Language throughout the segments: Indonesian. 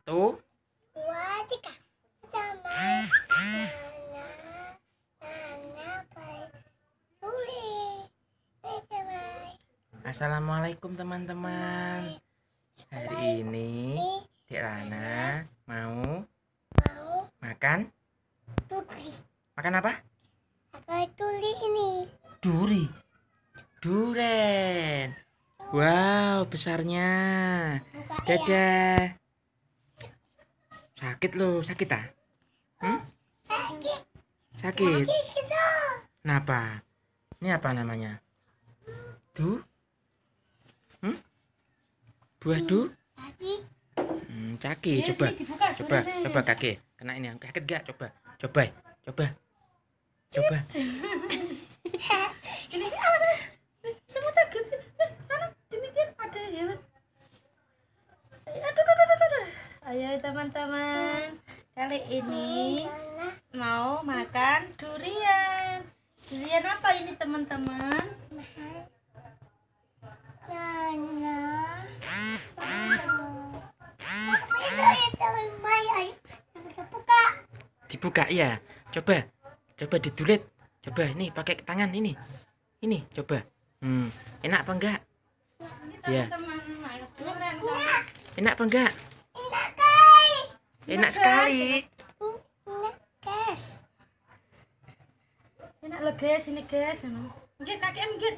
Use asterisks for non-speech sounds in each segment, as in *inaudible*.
Satu. Assalamualaikum teman-teman. Hari ini Dik Lana mau makan duri. Makan apa? Makan duri ini. Duri. Duren. Wow, besarnya. Ya. Dadah. Sakit lo, sakit ah? Hmm? Sakit. Sakit. Kenapa? Ini apa namanya? Du? Hmm? Buah du? Hmm, caki, iya, coba. coba, coba kaki. Kena ini, sakit gak? Coba, coba, coba. Coba. *laughs* Ayo teman-teman Kali ini Mau makan durian Durian apa ini teman-teman? Dibuka ya Coba Coba ditulit Coba ini pakai tangan ini Ini coba hmm. Enak apa enggak? Ya, ini iya. teman-teman ya. Enak apa enggak? enak sekali enak guys enak lo guys ini guys emang kakek ya. kaki minggir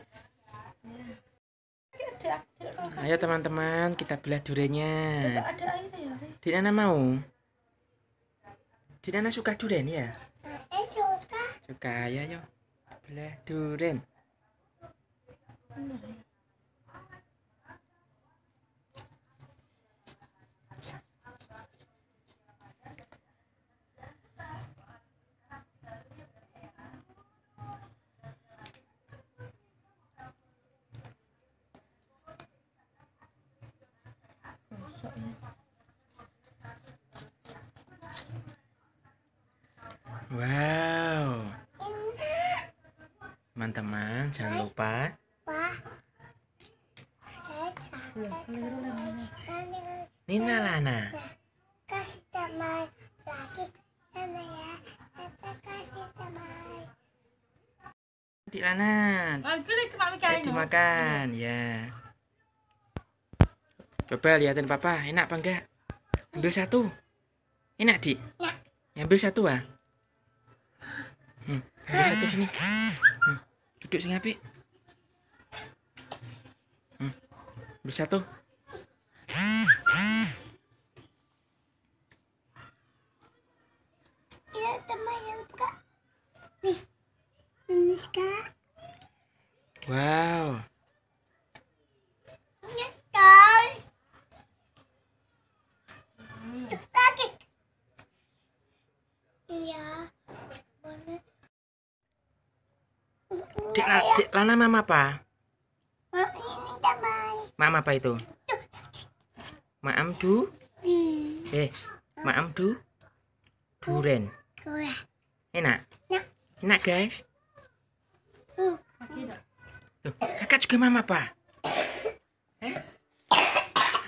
Ayo teman-teman, kita belah durenya. Ada airnya ya. Dinana mau? Dinana suka durian ya? Eh suka. Suka ya, yo. Belah durian. Bener ya. Wow. Teman-teman, jangan lupa. Nina Lana. Kasih teman lagi sama ya. kasih teman. Di Lana. Dimakan, ya. Coba liatin papa, enak apa enggak? Ambil satu. Enak, Di? Ya. Ya, ambil satu, ah. Hmm, ambil satu sini. Hmm, duduk sini, apik. Hmm, ambil satu. Iya teman yang buka. Nih, ini Wow. Dek, la, dek Lana mama apa? Mama apa itu? Maam du? Hmm. Eh, maam du? Duren. Enak? Ya. Enak guys? Tuh, oh. kakak juga mama apa? Eh?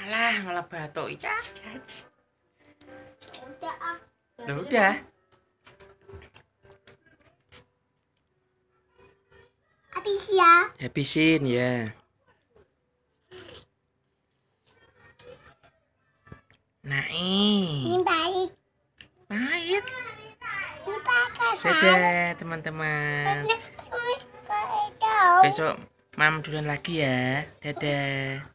Alah, malah batuk. Ijaz, ijaz. Udah, ah. udah. ya. Happy scene ya. Yeah. Naik. Ini baik. Baik. Ini bagus. Sudah teman-teman. Besok mam duluan lagi ya. Dadah.